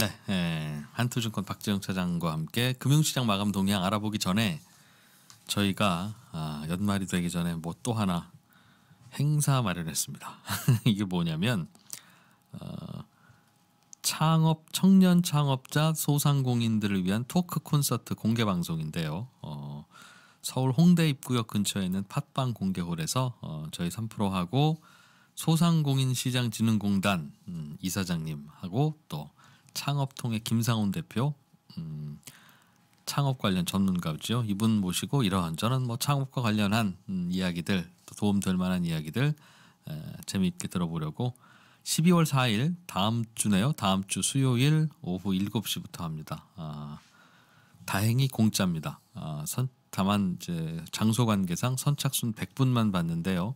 네, 예. 한투증권 박재영 차장과 함께 금융시장 마감 동향 알아보기 전에 저희가 아, 연말이 되기 전에 뭐 또 하나 행사 마련했습니다. 이게 뭐냐면 어, 창업 청년 창업자 소상공인들을 위한 토크 콘서트 공개 방송인데요. 어, 서울 홍대 입구역 근처에 있는 팟빵 공개홀에서 어, 저희 3프로하고 소상공인시장진흥공단 음, 이사장님하고 또 창업통의 김상훈 대표 음, 창업 관련 전문가죠. 이분 모시고 이러한저는뭐 창업과 관련한 음, 이야기들 또 도움될 만한 이야기들 에, 재미있게 들어보려고 12월 4일 다음 주네요. 다음 주 수요일 오후 7시부터 합니다. 아, 다행히 공짜입니다. 아, 선, 다만 이제 장소 관계상 선착순 100분만 받는데요.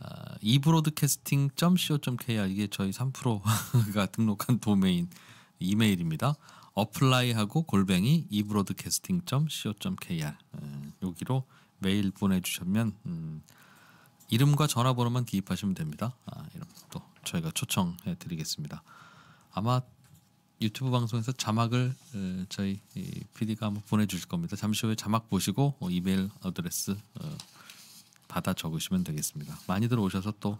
아, 이브로드캐스팅.co.kr 이게 저희 3가 등록한 도메인 이메일입니다. 어플라이하고 골뱅이 이브로드캐스팅.co.kr 예, 여기로 메일 보내주시면 음, 이름과 전화번호만 기입하시면 됩니다. 아, 이런 것도 저희가 초청해 드리겠습니다. 아마 유튜브 방송에서 자막을 저희 PD가 한번 보내주실 겁니다. 잠시 후에 자막 보시고 어, 이메일 어드레스 어, 받아 적으시면 되겠습니다. 많이들 오셔서 또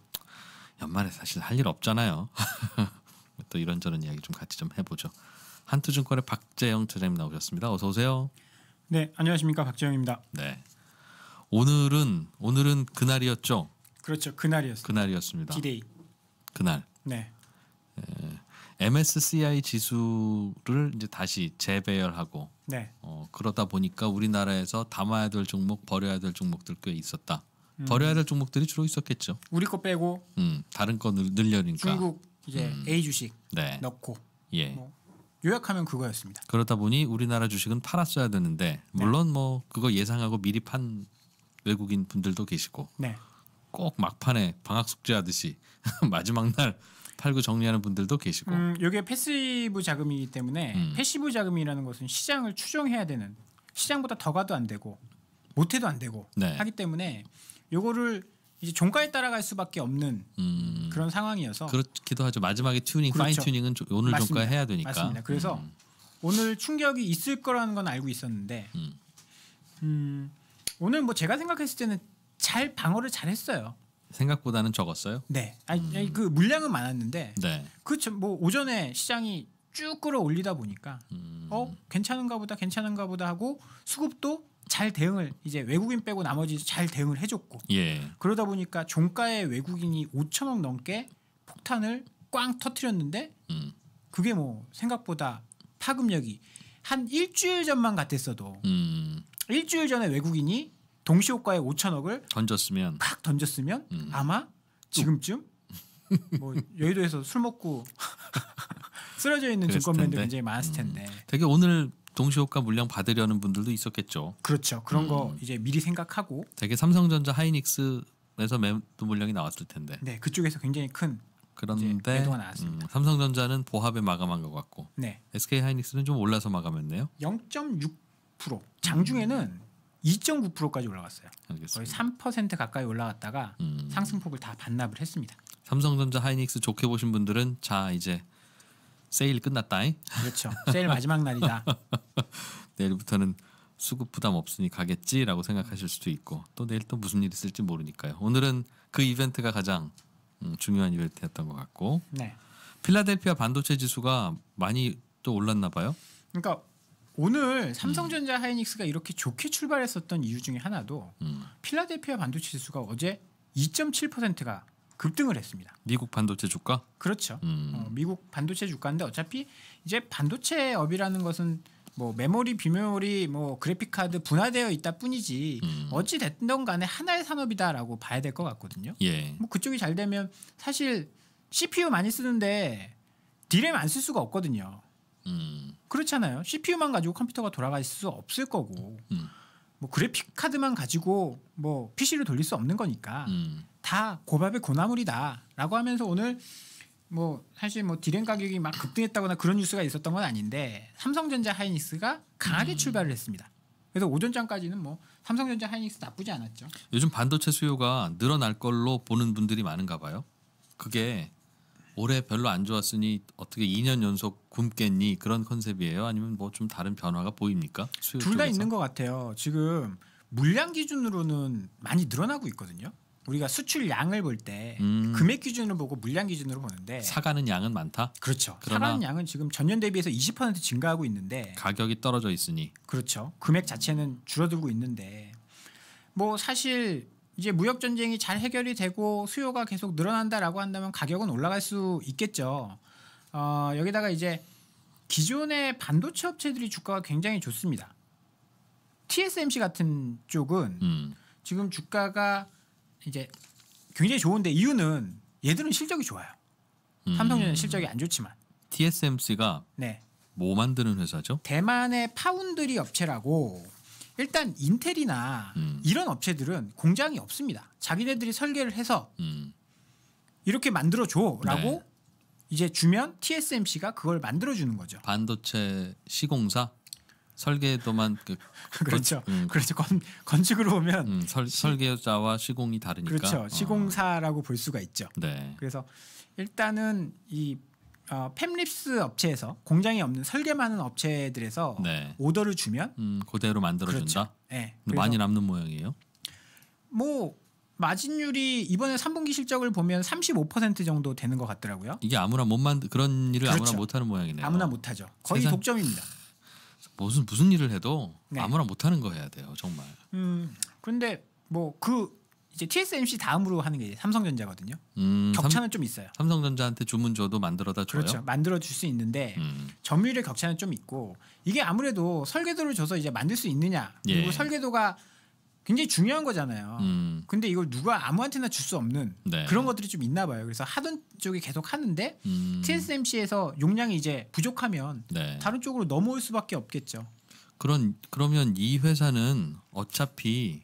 연말에 사실 할 일 없잖아요. 또 이런저런 이야기 좀 같이 좀 해보죠. 한투증권의 박재영 차장님 나오셨습니다. 어서 오세요. 네, 안녕하십니까 박재영입니다. 네, 오늘은 오늘은 그날이었죠. 그렇죠, 그날이었습니다. 그날이었습니다. 디데이. 그날. 네. 에, MSCI 지수를 이제 다시 재배열하고 네. 어, 그러다 보니까 우리나라에서 담아야 될 종목 버려야 될 종목들 꽤 있었다. 버려야 될 종목들이 주로 있었겠죠. 우리 거 빼고 음, 다른 거 늘려니까 중국 이제 음. A 주식 네. 넣고 예. 뭐 요약하면 그거였습니다. 그러다 보니 우리나라 주식은 팔았어야 되는데 네. 물론 네. 뭐 그거 예상하고 미리 판 외국인 분들도 계시고 네. 꼭 막판에 방학 숙제하듯이 마지막 날 팔고 정리하는 분들도 계시고 음, 이게 패시브 자금이기 때문에 음. 패시브 자금이라는 것은 시장을 추정해야 되는 시장보다 더 가도 안 되고 못해도 안 되고 네. 하기 때문에 요거를 이제 종가에 따라갈 수밖에 없는 음. 그런 상황이어서 그렇기도 하죠. 마지막에 튜닝, 그렇죠. 파인 튜닝은 오늘 맞습니다. 종가 에 해야 되니까. 맞습니다. 그래서 음. 오늘 충격이 있을 거라는 건 알고 있었는데 음. 음 오늘 뭐 제가 생각했을 때는 잘 방어를 잘했어요. 생각보다는 적었어요. 네, 아니, 음. 아니 그 물량은 많았는데 네. 그뭐 오전에 시장이 쭉 끌어올리다 보니까 음. 어 괜찮은가 보다 괜찮은가 보다 하고 수급도 잘 대응을 이제 외국인 빼고 나머지 잘 대응을 해줬고 예. 그러다 보니까 종가에 외국인이 5천억 넘게 폭탄을 꽝 터트렸는데 음. 그게 뭐 생각보다 파급력이 한 일주일 전만 같았어도 음. 일주일 전에 외국인이 동시효과에 5천억을 던졌으면 탁 던졌으면 음. 아마 지금쯤 뭐 여의도에서 술 먹고 쓰러져 있는 증권맨들 굉장히 많았을 음. 텐데 되게 오늘 동시호가 물량 받으려는 분들도 있었겠죠. 그렇죠. 그런 음. 거 이제 미리 생각하고 되게 삼성전자 하이닉스에서 매도 물량이 나왔을 텐데. 네, 그쪽에서 굉장히 큰 그런데 음, 삼성전자는 보합에 마감한 것 같고. 네. SK 하이닉스는 좀 올라서 마감했네요. 0.6% 장중에는 2.9%까지 음. 올라갔어요. 알겠습니다. 거의 3% 가까이 올라갔다가 음. 상승폭을 다 반납을 했습니다. 삼성전자 하이닉스 좋게 보신 분들은 자 이제 세일 끝났다. 이 그렇죠. 세일 마지막 날이다. 내일부터는 수급 부담 없으니 가겠지라고 생각하실 수도 있고 또 내일 또 무슨 일 있을지 모르니까요. 오늘은 그 이벤트가 가장 음, 중요한 이벤트였던 것 같고 네. 필라델피아 반도체 지수가 많이 또 올랐나 봐요. 그러니까 오늘 삼성전자 음. 하이닉스가 이렇게 좋게 출발했었던 이유 중에 하나도 음. 필라델피아 반도체 지수가 어제 2.7%가 급등을 했습니다. 미국 반도체 주가? 그렇죠. 음. 어, 미국 반도체 주가인데 어차피 이제 반도체 업이라는 것은 뭐 메모리 비메모리 뭐 그래픽 카드 분화되어 있다 뿐이지 음. 어찌 됐든 간에 하나의 산업이다라고 봐야 될 것 같거든요. 예. 뭐 그쪽이 잘 되면 사실 CPU 많이 쓰는데 디램 안쓸 수가 없거든요. 음. 그렇잖아요. CPU만 가지고 컴퓨터가 돌아갈 수 없을 거고 음. 뭐 그래픽 카드만 가지고 뭐 PC를 돌릴 수 없는 거니까 음. 다 고밥의 고나물이다라고 하면서 오늘 뭐 사실 뭐 디램 가격이 막 급등했다거나 그런 뉴스가 있었던 건 아닌데 삼성전자 하이닉스가 강하게 음. 출발을 했습니다. 그래서 오전장까지는 뭐 삼성전자 하이닉스 나쁘지 않았죠. 요즘 반도체 수요가 늘어날 걸로 보는 분들이 많은가 봐요. 그게 올해 별로 안 좋았으니 어떻게 2년 연속 굶겠니 그런 컨셉이에요? 아니면 뭐 좀 다른 변화가 보입니까? 둘 다 있는 것 같아요. 지금 물량 기준으로는 많이 늘어나고 있거든요. 우리가 수출량을 볼때 음. 금액 기준으로 보고 물량 기준으로 보는데 사가는 양은 많다. 그렇죠. 사가는 양은 지금 전년 대비해서 20% 증가하고 있는데 가격이 떨어져 있으니 그렇죠. 금액 자체는 줄어들고 있는데 뭐 사실 이제 무역 전쟁이 잘 해결이 되고 수요가 계속 늘어난다라고 한다면 가격은 올라갈 수 있겠죠. 어, 여기다가 이제 기존의 반도체 업체들이 주가가 굉장히 좋습니다. TSMC 같은 쪽은 음. 지금 주가가 이제 굉장히 좋은데 이유는 얘들은 실적이 좋아요. 음. 삼성전자 실적이 안 좋지만 TSMC가 네. 뭐 만드는 회사죠? 대만의 파운드리 업체라고 일단 인텔이나 음. 이런 업체들은 공장이 없습니다. 자기네들이 설계를 해서 음. 이렇게 만들어 줘라고 네. 이제 주면 TSMC가 그걸 만들어 주는 거죠. 반도체 시공사 설계도만 그 그렇죠. 음. 그렇죠. 건, 건축으로 보면 음, 설, 설계자와 시공이 다르니까 그렇죠. 어. 시공사라고 어. 볼 수가 있죠. 네. 그래서 일단은 이 어, 펩립스 업체에서 공장이 없는 설계만은 업체들에서 네. 오더를 주면 음, 그대로 만들어준다. 그렇죠. 네. 많이 남는 모양이에요. 뭐 마진율이 이번에 3분기 실적을 보면 35% 정도 되는 것 같더라고요. 이게 아무나 못 만드 그런 일을 그렇죠. 아무나 못하는 모양이네요. 아무나 못하죠. 거의 세상... 독점입니다. 무슨 무슨 일을 해도 네. 아무나 못하는 거 해야 돼요 정말. 음 근데 뭐 그 이제 TSMC 다음으로 하는 게 삼성전자거든요. 음, 격차는 삼, 좀 있어요. 삼성전자한테 주문 줘도 만들어다 줘요. 그렇죠. 만들어 줄 수 있는데 음. 점유율의 격차는 좀 있고 이게 아무래도 설계도를 줘서 이제 만들 수 있느냐 그리고 예. 설계도가 굉장히 중요한 거잖아요. 음. 근데 이걸 누가 아무한테나 줄 수 없는 네. 그런 것들이 좀 있나 봐요. 그래서 하던 쪽이 계속 하는데 음. TSMC에서 용량이 이제 부족하면 네. 다른 쪽으로 넘어올 수밖에 없겠죠. 그런 그러면 이 회사는 어차피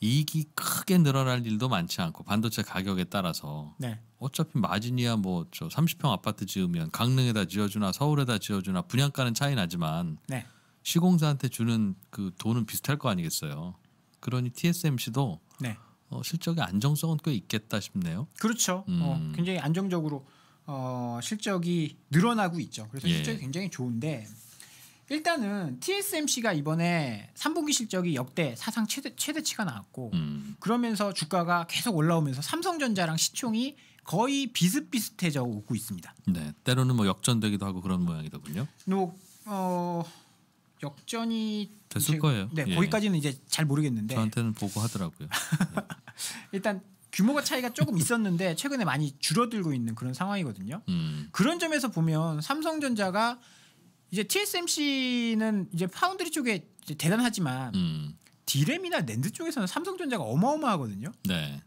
이익이 크게 늘어날 일도 많지 않고 반도체 가격에 따라서 네. 어차피 마진이야 뭐저 30평 아파트 지으면 강릉에다 지어주나 서울에다 지어주나 분양가는 차이 나지만 네. 시공사한테 주는 그 돈은 비슷할 거 아니겠어요. 그러니 TSMC도 네. 어, 실적의 안정성은 꽤 있겠다 싶네요. 그렇죠. 어, 음. 어, 굉장히 안정적으로 어, 실적이 늘어나고 있죠. 그래서 예. 실적이 굉장히 좋은데 일단은 TSMC가 이번에 3분기 실적이 역대 사상 최대, 최대치가 나왔고 음. 그러면서 주가가 계속 올라오면서 삼성전자랑 시총이 거의 비슷비슷해져 오고 있습니다. 네, 때로는 뭐 역전되기도 하고 그런 모양이더군요. 뭐, 어, 역전이 됐을 제, 거예요. 네, 예. 거기까지는 이제 잘 모르겠는데 저한테는 보고 하더라고요. 네. 일단 규모가 차이가 조금 있었는데 최근에 많이 줄어들고 있는 그런 상황이거든요. 음. 그런 점에서 보면 삼성전자가 이제 TSMC는 이제 파운드리 쪽에 이제 대단하지만 음. 디램이나 낸드 쪽에서는 삼성전자가 어마어마하거든요. 네.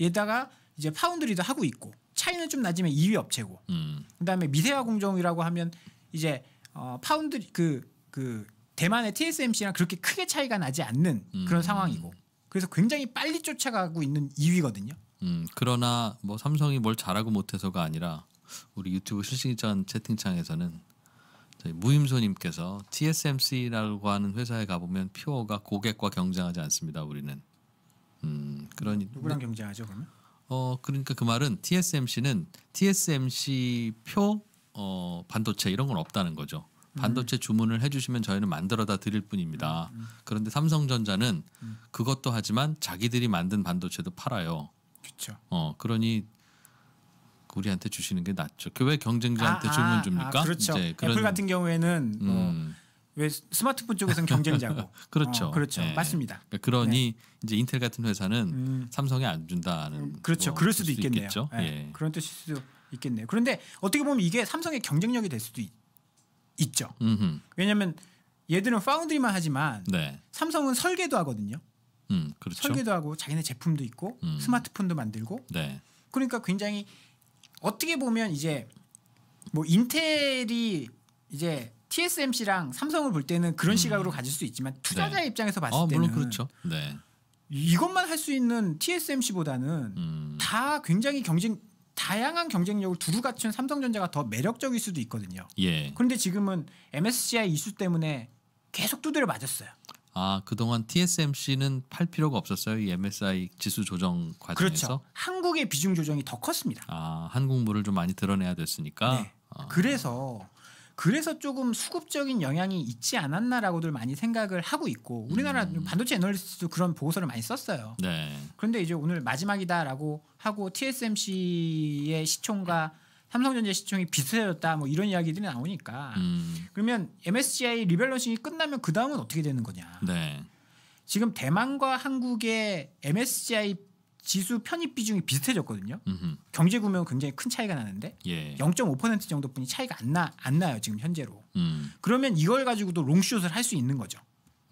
얘다가 이제 파운드리도 하고 있고 차이는 좀 나지만 2위 업체고 음. 그다음에 미세화 공정이라고 하면 이제 어 파운드리 그그 대만의 TSMC랑 그렇게 크게 차이가 나지 않는 음. 그런 상황이고 그래서 굉장히 빨리 쫓아가고 있는 2위거든요. 음 그러나 뭐 삼성이 뭘 잘하고 못해서가 아니라 우리 유튜브 실시간 채팅창에서는 무임소님께서 TSMC라고 하는 회사에 가보면 표어가 고객과 경쟁하지 않습니다. 우리는 음 그러니 누구랑 경쟁하죠 그러면? 어 그러니까 그 말은 TSMC는 TSMC 표 어, 반도체 이런 건 없다는 거죠. 반도체 주문을 해주시면 저희는 만들어다 드릴 뿐입니다. 음, 음. 그런데 삼성전자는 음. 그것도 하지만 자기들이 만든 반도체도 팔아요. 그렇죠. 어 그러니 우리한테 주시는 게 낫죠. 그왜 경쟁자한테 아, 아 주문 아, 줍니까? 아, 그렇죠. 이제 그런... 애플 같은 경우에는 음. 어, 왜 스마트폰 쪽에서는 경쟁자고 그렇죠. 어, 그렇죠. 네. 맞습니다. 그러니까 그러니 네. 이제 인텔 같은 회사는 음. 삼성에 안 준다는 음, 그렇죠. 그럴 수도 있겠네요. 네. 그런 뜻일 수도 있겠네요. 그런데 어떻게 보면 이게 삼성의 경쟁력이 될 수도 있, 죠 있죠. 왜냐하면 얘들은 파운드리만 하지만 네. 삼성은 설계도 하거든요. 음, 그렇죠. 설계도 하고 자기네 제품도 있고 음. 스마트폰도 만들고. 네. 그러니까 굉장히 어떻게 보면 이제 뭐 인텔이 이제 TSMC랑 삼성을 볼 때는 그런 음. 시각으로 가질 수 있지만 네. 투자자 네. 입장에서 봤을 아, 때는 그렇죠. 네. 이것만 할 수 있는 TSMC보다는 음. 다 굉장히 경쟁 다양한 경쟁력을 두루 갖춘 삼성전자가 더 매력적일 수도 있거든요. 예. 그런데 지금은 MSCI 이슈 때문에 계속 두드려 맞았어요. 아 그동안 TSMC는 팔 필요가 없었어요 이 MSI 지수 조정 과정에서 그렇죠. 한국의 비중 조정이 더 컸습니다. 아 한국물을 좀 많이 드러내야 됐으니까. 네. 아. 그래서 그래서 조금 수급적인 영향이 있지 않았나라고들 많이 생각을 하고 있고 우리나라 음. 반도체 애널리스트도 그런 보고서를 많이 썼어요. 네. 그런데 이제 오늘 마지막이다라고 하고 TSMC의 시총과 삼성전자 시총이 비슷해졌다 뭐 이런 이야기들이 나오니까 음. 그러면 MSCI 리밸런싱이 끝나면 그 다음은 어떻게 되는 거냐? 네. 지금 대만과 한국의 MSCI 지수 편입 비중이 비슷해졌거든요. 음흠. 경제 구는 굉장히 큰 차이가 나는데 예. 0.5% 정도뿐이 차이가 안 나 안 나요 지금 현재로. 음. 그러면 이걸 가지고도 롱숏을 할 수 있는 거죠.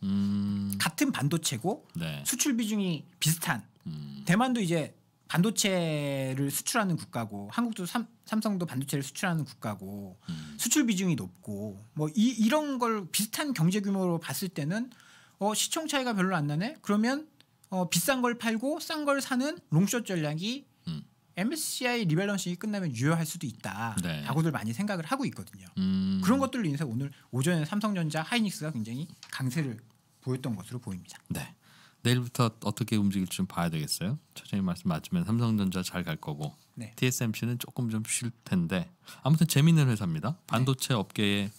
음. 같은 반도체고 네. 수출 비중이 비슷한 음. 대만도 이제 반도체를 수출하는 국가고 한국도 삼, 삼성도 반도체를 수출하는 국가고 음. 수출 비중이 높고 뭐 이, 이런 걸 비슷한 경제 규모로 봤을 때는 어 시총 차이가 별로 안 나네 그러면 어, 비싼 걸 팔고 싼 걸 사는 롱숏 전략이 음. MSCI 리밸런싱이 끝나면 유효할 수도 있다라고들 네. 많이 생각을 하고 있거든요. 음. 그런 것들로 인해서 오늘 오전에 삼성전자, 하이닉스가 굉장히 강세를 보였던 것으로 보입니다. 네. 내일부터 어떻게 움직일지 좀 봐야 되겠어요. 차장님 말씀 맞으면 삼성전자 잘 갈 거고 네. TSMC는 조금 좀 쉴 텐데 아무튼 재밌는 회사입니다. 네. 반도체 네. 업계에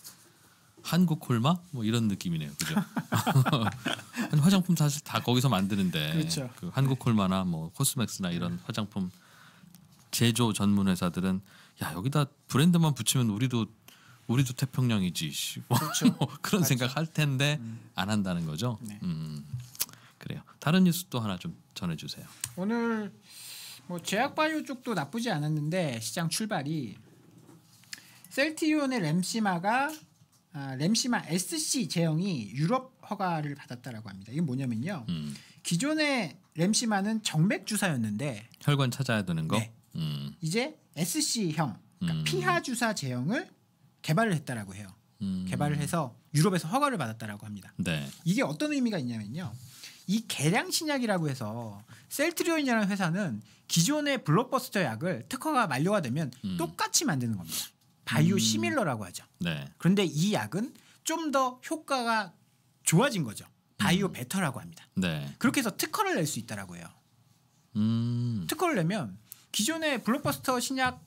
한국 콜마 뭐 이런 느낌이네요. 그죠? 화장품 사실 다 거기서 만드는데 그렇죠. 그 한국 콜마나 뭐 코스맥스나 이런 네. 화장품 제조 전문 회사들은 야 여기다 브랜드만 붙이면 우리도 우리도 태평양이지 뭐 그렇죠. 뭐 그런 생각 할 텐데 음. 안 한다는 거죠. 네. 음. 그래요. 다른 뉴스 또 하나 좀 전해주세요. 오늘 뭐 제약바이오 쪽도 나쁘지 않았는데 시장 출발이 셀티온의 램시마가 아, 램시마 SC 제형이 유럽 허가를 받았다라고 합니다. 이게 뭐냐면요. 음. 기존의 램시마는 정맥 주사였는데 혈관 찾아야 되는 거. 네. 음. 이제 SC형 그러니까 음. 피하 주사 제형을 개발을 했다라고 해요. 음. 개발을 해서 유럽에서 허가를 받았다라고 합니다. 네. 이게 어떤 의미가 있냐면요. 이 개량 신약이라고 해서 셀트리온이라는 회사는 기존의 블록버스터 약을 특허가 만료가 되면 음. 똑같이 만드는 겁니다. 바이오 음. 시밀러라고 하죠. 네. 그런데 이 약은 좀 더 효과가 좋아진 거죠. 바이오 음. 베터라고 합니다. 네. 그렇게 해서 특허를 낼 수 있다라고 해요. 음. 특허를 내면 기존의 블록버스터 신약이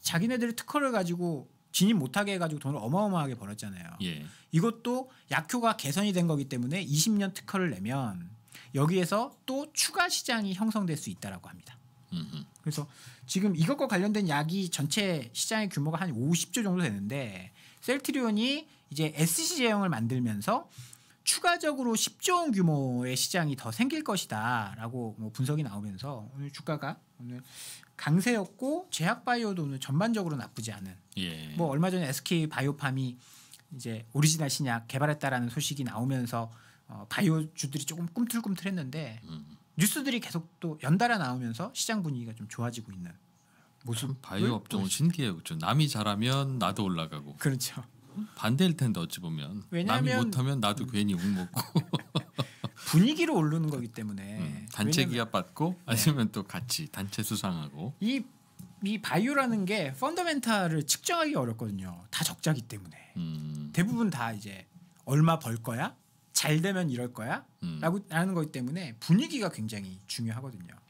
자기네들이 특허를 가지고 진입 못하게 해가지고 돈을 어마어마하게 벌었잖아요. 예. 이것도 약효가 개선이 된 거기 때문에 20년 특허를 내면 여기에서 또 추가 시장이 형성될 수 있다라고 합니다. 그래서 지금 이것과 관련된 약이 전체 시장의 규모가 한 50조 정도 되는데 셀트리온이 이제 SC 제형을 만들면서 추가적으로 10조 원 규모의 시장이 더 생길 것이다라고 뭐 분석이 나오면서 오늘 주가가 오늘 강세였고 제약바이오도 오늘 전반적으로 나쁘지 않은. 예. 뭐 얼마 전에 SK 바이오팜이 이제 오리지널 신약 개발했다라는 소식이 나오면서 어, 바이오 주들이 조금 꿈틀꿈틀했는데 음. 뉴스들이 계속 또 연달아 나오면서 시장 분위기가 좀 좋아지고 있는 모습. 바이오 업종은 신기해요. 그렇죠. 남이 잘하면 나도 올라가고. 그렇죠. 반대일 텐데 어찌 보면 왜냐면, 남이 못하면 나도 음. 괜히 욕먹고 분위기로 오르는 거기 때문에 음, 단체 기합 받고 네. 아니면 또 같이 단체 수상하고 이, 이 바이오라는 게 펀더멘탈을 측정하기 어렵거든요 다 적자기 때문에 음. 대부분 다 이제 얼마 벌 거야 잘 되면 이럴 거야? 음. 라고 하는 거기 때문에 분위기가 굉장히 중요하거든요. 그렇죠.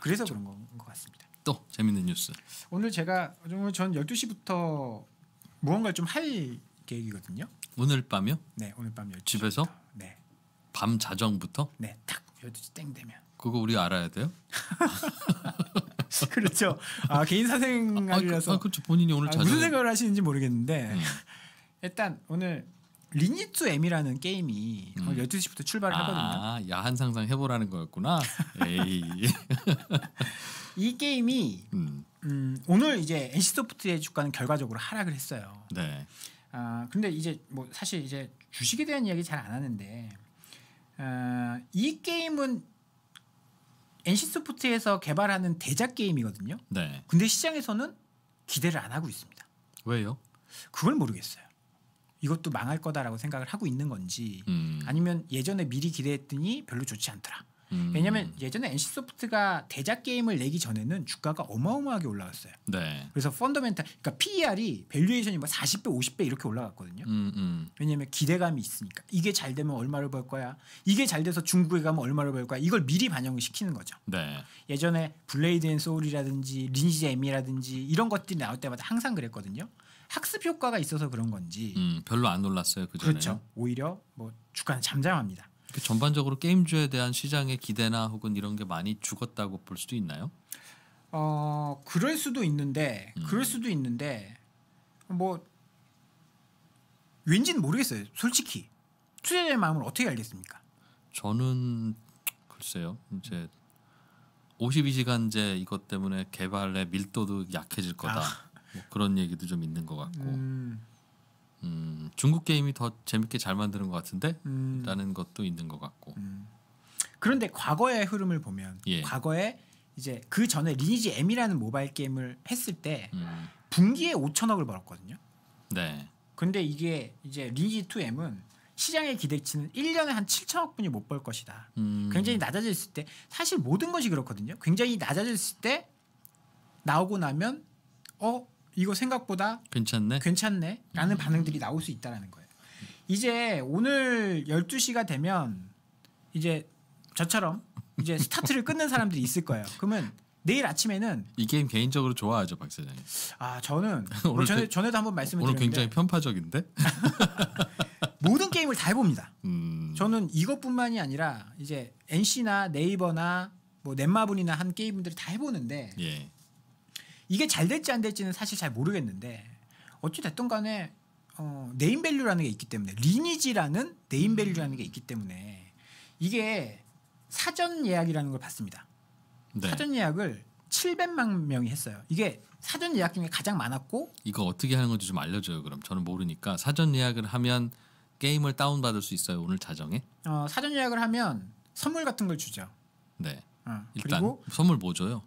그래서 그렇죠. 그런 것 같습니다. 또 재밌는 뉴스. 오늘 제가 오늘 전 12시부터 무언가를 좀 할 계획이거든요. 오늘 밤이요? 네, 오늘 밤 12시. 집에서? 네. 밤 자정부터? 네, 딱 12시 땡 되면. 그거 우리 알아야 돼요? 그렇죠. 아, 개인 사생활이라서 아, 그, 아, 그렇죠. 본인이 오늘 아, 자정... 무슨 생각을 하시는지 모르겠는데 음. 일단 오늘 리니츠 M이라는 게임이 음. 12시부터 출발을 아, 하거든요. 야한 상상 해보라는 거였구나. 이 게임이 음. 음, 오늘 이제 NC소프트의 주가는 결과적으로 하락을 했어요. 네. 아 근데 이제 뭐 사실 이제 주식에 대한 이야기 잘 안 하는데 아, 이 게임은 NC소프트에서 개발하는 대작 게임이거든요. 네. 근데 시장에서는 기대를 안 하고 있습니다. 왜요? 그걸 모르겠어요. 이것도 망할 거다라고 생각을 하고 있는 건지 음. 아니면 예전에 미리 기대했더니 별로 좋지 않더라. 음. 왜냐하면 예전에 NC 소프트가 대작 게임을 내기 전에는 주가가 어마어마하게 올라왔어요. 네. 그래서 펀더멘탈, 그러니까 PER이 밸류에이션이 막 40배, 50배 이렇게 올라갔거든요. 음, 음. 왜냐하면 기대감이 있으니까 이게 잘 되면 얼마를 벌 거야, 이게 잘 돼서 중국에 가면 얼마를 벌 거야 이걸 미리 반영을 시키는 거죠. 네. 예전에 블레이드 앤 소울이라든지 린니지 M이라든지 이런 것들이 나올 때마다 항상 그랬거든요. 학습 효과가 있어서 그런 건지 음, 별로 안 놀랐어요 그 전에. 그렇죠. 오히려 뭐 주가는 잠잠합니다. 그 전반적으로 게임주에 대한 시장의 기대나 혹은 이런 게 많이 죽었다고 볼 수도 있나요? 어 그럴 수도 있는데 음. 그럴 수도 있는데 뭐 왠지는 모르겠어요. 솔직히 투자자의 마음을 어떻게 알겠습니까? 저는 글쎄요. 이제 52시간제 이것 때문에 개발의 밀도도 약해질 거다. 아. 뭐 그런 얘기도 좀 있는 것 같고 음. 음, 중국 게임이 더 재밌게 잘 만드는 것 같은데 음. 라는 것도 있는 것 같고 음. 그런데 과거의 흐름을 보면 예. 과거에 이제 그 전에 리니지 M이라는 모바일 게임을 했을 때 음. 분기에 5천억을 벌었거든요. 네. 근데 이게 이제 리니지 2M은 시장의 기대치는 1년에 한 7천억 분이 못 벌 것이다. 음. 굉장히 낮아졌을 때 사실 모든 것이 그렇거든요. 굉장히 낮아졌을 때 나오고 나면 어 이거 생각보다 괜찮네. 괜찮네. 라는 음. 반응들이 나올 수 있다라는 거예요. 이제 오늘 12시가 되면 이제 저처럼 이제 스타트를 끊는 사람들이 있을 거예요. 그러면 내일 아침에는 이 게임 개인적으로 좋아하죠, 박 사장님. 아, 저는 뭐 오늘 전에 전에도 한번 말씀을 오늘 드렸는데 오늘 굉장히 편파적인데. 모든 게임을 다 해봅니다. 음. 저는 이것뿐만이 아니라 이제 NC나 네이버나 뭐 넷마블이나 한 게임들을 다 해보는데 예. 이게 잘 될지 안 될지는 사실 잘 모르겠는데 어찌 됐든 간에 어, 네임밸류라는 게 있기 때문에 리니지라는 네임밸류라는 음. 게 있기 때문에 이게 사전 예약이라는 걸 봤습니다. 네. 사전 예약을 700만 명이 했어요. 이게 사전 예약 중에 가장 많았고 이거 어떻게 하는 건지 좀 알려줘요. 그럼 저는 모르니까 사전 예약을 하면 게임을 다운 받을 수 있어요. 오늘 자정에? 어, 사전 예약을 하면 선물 같은 걸 주죠. 네. 어, 일단 선물 뭐 줘요?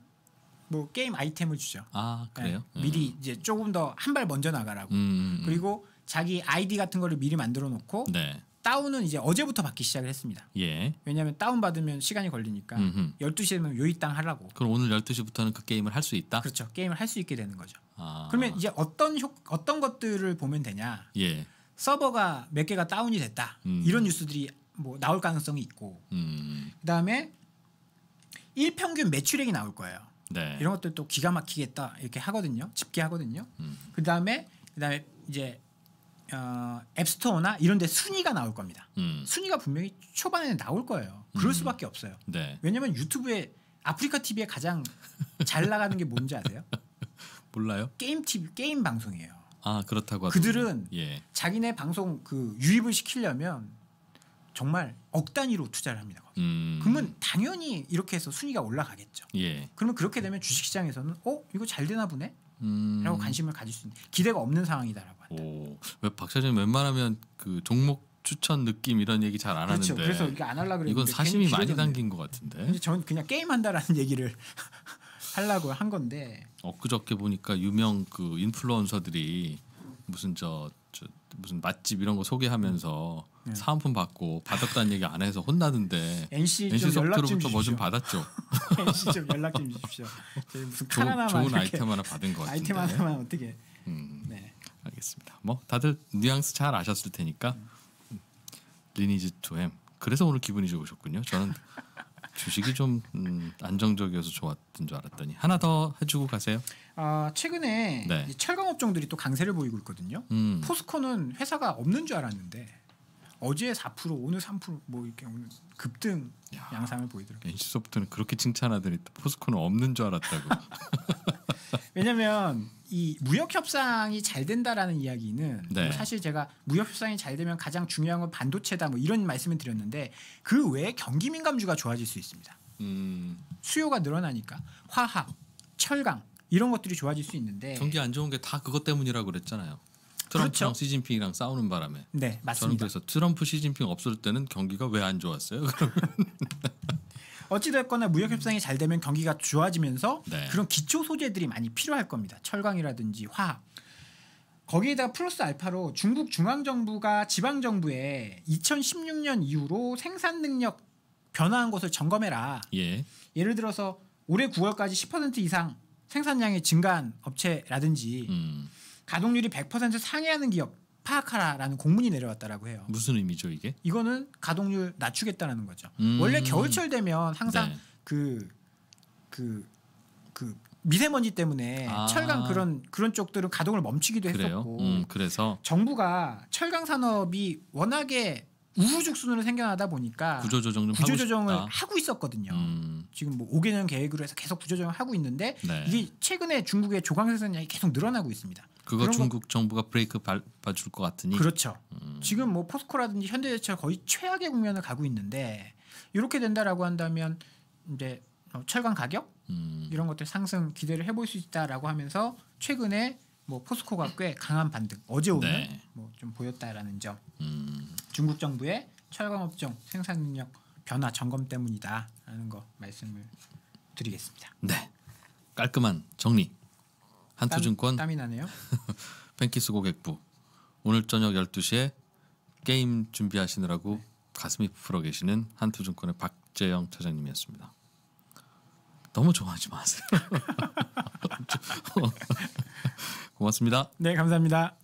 뭐 게임 아이템을 주죠. 아 그래요? 네. 미리 음. 이제 조금 더 한 발 먼저 나가라고. 음, 음, 음, 그리고 자기 아이디 같은 거를 미리 만들어 놓고 네. 다운은 이제 어제부터 받기 시작을 했습니다. 예. 왜냐하면 다운 받으면 시간이 걸리니까 음흠. 12시에 되면 요이땅 하라고 그럼 오늘 12시부터는 그 게임을 할 수 있다. 그렇죠. 게임을 할 수 있게 되는 거죠. 아. 그러면 이제 어떤 효, 어떤 것들을 보면 되냐? 예. 서버가 몇 개가 다운이 됐다. 음. 이런 뉴스들이 뭐 나올 가능성이 있고. 음. 그다음에 일평균 매출액이 나올 거예요. 네. 이런 것들도 기가 막히겠다 이렇게 하거든요. 집계하거든요. 음. 그 다음에 그 다음에 이제 어, 앱스토어나 이런데 순위가 나올 겁니다. 음. 순위가 분명히 초반에는 나올 거예요. 그럴 음. 수밖에 없어요. 네. 왜냐하면 유튜브에 아프리카 TV에 가장 잘 나가는 게 뭔지 아세요? 몰라요? 게임 TV 게임 방송이에요. 아 그렇다고 하죠. 그들은 예. 자기네 방송 그 유입을 시키려면 정말 억 단위로 투자를 합니다. 거기. 음. 그러면 당연히 이렇게 해서 순위가 올라가겠죠. 예. 그러면 그렇게 되면 주식시장에서는 어 이거 잘 되나 보네. 음. 라고 관심을 가질 수 있는 기대가 없는 상황이다라고 한다. 오, 왜박 사님 웬만하면 그 종목 추천 느낌 이런 얘기 잘안 그렇죠. 하는데 그래서 이게 안 하려 그랬 이건 사심이 많이 담긴 것 같은데. 근데 전 그냥 게임 한다라는 얘기를 하려고 한 건데. 엊그저께 보니까 유명 그 인플루언서들이 무슨 저, 저 무슨 맛집 이런 거 소개하면서 네. 사은품 받고 받았다는 얘기 안 해서 혼나는데 NC, NC 소프트로부터 뭐좀 받았죠. NC 좀 연락 좀 주십시오. 무슨 조, 좋은 아이템 하나 받은 거 같은데. 아이템 하나만 어떻게? 음, 네. 알겠습니다. 뭐 다들 뉘앙스 잘 아셨을 테니까 음. 리니지 투엠. 그래서 오늘 기분이 좋으셨군요. 저는 주식이 좀 음, 안정적이어서 좋았던 줄 알았더니 하나 더 해주고 가세요. 아 최근에 네. 철강 업종들이 또 강세를 보이고 있거든요. 음. 포스코는 회사가 없는 줄 알았는데 어제 4% 오늘 3%뭐 이렇게 오늘 급등 야, 양상을 보이더라고요. NC소프트는 그렇게 칭찬하더니 포스코는 없는 줄 알았다고. 왜냐하면 이 무역 협상이 잘 된다라는 이야기는 네. 사실 제가 무역 협상이 잘 되면 가장 중요한 건 반도체다 뭐 이런 말씀을 드렸는데 그 외에 경기 민감주가 좋아질 수 있습니다. 음. 수요가 늘어나니까 화학, 철강 이런 것들이 좋아질 수 있는데 경기 안 좋은 게 다 그것 때문이라고 그랬잖아요. 트럼프랑 그렇죠. 시진핑이랑 싸우는 바람에. 네, 맞습니다. 저는 그래서 트럼프 시진핑 없을 때는 경기가 왜 안 좋았어요? 어찌됐거나 무역 협상이 잘 되면 경기가 좋아지면서 네. 그런 기초 소재들이 많이 필요할 겁니다. 철강이라든지 화학. 거기에다가 플러스 알파로 중국 중앙 정부가 지방 정부에 2016년 이후로 생산 능력 변화한 것을 점검해라. 예. 예를 들어서 올해 9월까지 10% 이상 생산량이 증가한 업체라든지 음. 가동률이 100% 상회하는 기업 파악하라라는 공문이 내려왔다라고 해요. 무슨 의미죠 이게? 이거는 가동률 낮추겠다라는 거죠. 음. 원래 겨울철 되면 항상 그 그그 네. 그, 그, 그 미세먼지 때문에 아. 철강 그런 그런 쪽들은 가동을 멈추기도 그래요? 했었고 음, 그래서 정부가 철강 산업이 워낙에 우후죽순으로 생겨나다 보니까 구조조정 구조조정을 하고, 하고, 있었거든요. 음. 지금 뭐 5개년 계획으로 해서 계속 구조조정을 하고 있는데 네. 이게 최근에 중국의 조강생산량이 계속 늘어나고 있습니다. 그거 중국 거... 정부가 브레이크 밟아줄 것 같으니 그렇죠. 음. 지금 뭐 포스코라든지 현대제철 거의 최악의 국면을 가고 있는데 이렇게 된다라고 한다면 이제 어, 철강 가격 음. 이런 것들 상승 기대를 해볼 수 있다라고 하면서 최근에 뭐 포스코가 꽤 강한 반등 어제 오늘 네. 뭐좀 보였다라는 점 음. 중국 정부의 철강 업종 생산 능력 변화 점검 때문이다라는 거 말씀을 드리겠습니다. 네 깔끔한 정리 한투증권 땀, 이 나네요. 팬키스 고객부 오늘 저녁 12시에 게임 준비하시느라고 네. 가슴이 부풀어 계시는 한투증권의 박재영 차장님이었습니다. 너무 좋아하지 마세요. 어. 고맙습니다. 네, 감사합니다.